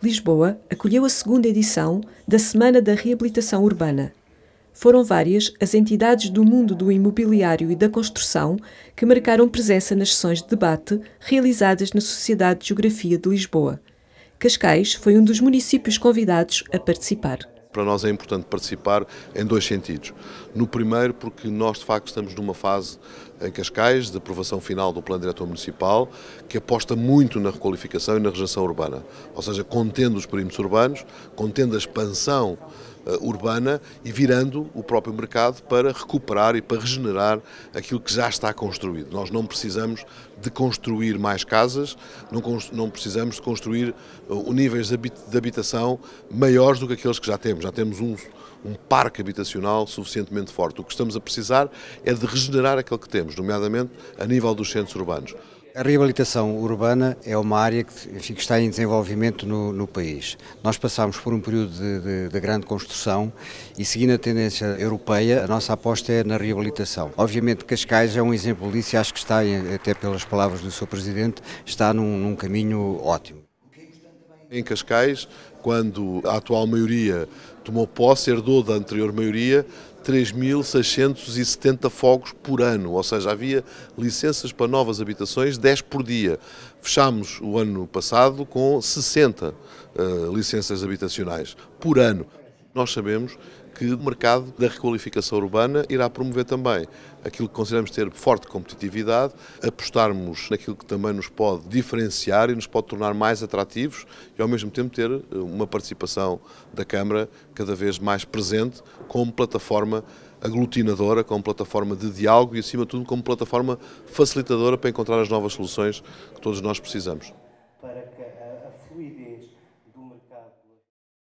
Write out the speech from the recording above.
Lisboa acolheu a segunda edição da Semana da Reabilitação Urbana. Foram várias as entidades do mundo do imobiliário e da construção que marcaram presença nas sessões de debate realizadas na Sociedade de Geografia de Lisboa. Cascais foi um dos municípios convidados a participar. Para nós é importante participar em dois sentidos. No primeiro, porque nós de facto estamos numa fase em Cascais, de aprovação final do Plano Diretor Municipal, que aposta muito na requalificação e na regeneração urbana, ou seja, contendo os perímetros urbanos, contendo a expansão eh, urbana e virando o próprio mercado para recuperar e para regenerar aquilo que já está construído. Nós não precisamos de construir mais casas, não, não precisamos de construir uh, níveis de habitação maiores do que aqueles que já temos. Já temos um, um parque habitacional suficientemente forte. O que estamos a precisar é de regenerar aquele que temos, nomeadamente a nível dos centros urbanos. A reabilitação urbana é uma área que, enfim, que está em desenvolvimento no, no, país. Nós passámos por um período de, de, de, grande construção e, seguindo a tendência europeia, a nossa aposta é na reabilitação. Obviamente, Cascais é um exemplo disso e acho que está, até pelas palavras do seu Presidente, está num, num caminho ótimo. Em Cascais, quando a atual maioria tomou posse, herdou da anterior maioria 3.670 fogos por ano, ou seja, havia licenças para novas habitações 10 por dia. Fechámos o ano passado com 60 uh, eh, licenças habitacionais por ano nós sabemos que o mercado da requalificação urbana irá promover também aquilo que consideramos ter forte competitividade, apostarmos naquilo que também nos pode diferenciar e nos pode tornar mais atrativos e, ao mesmo tempo, ter eh, uma participação da Câmara cada vez mais presente como plataforma aglutinadora, como plataforma de diálogo e, acima de tudo, como plataforma facilitadora para encontrar as novas soluções que todos nós precisamos.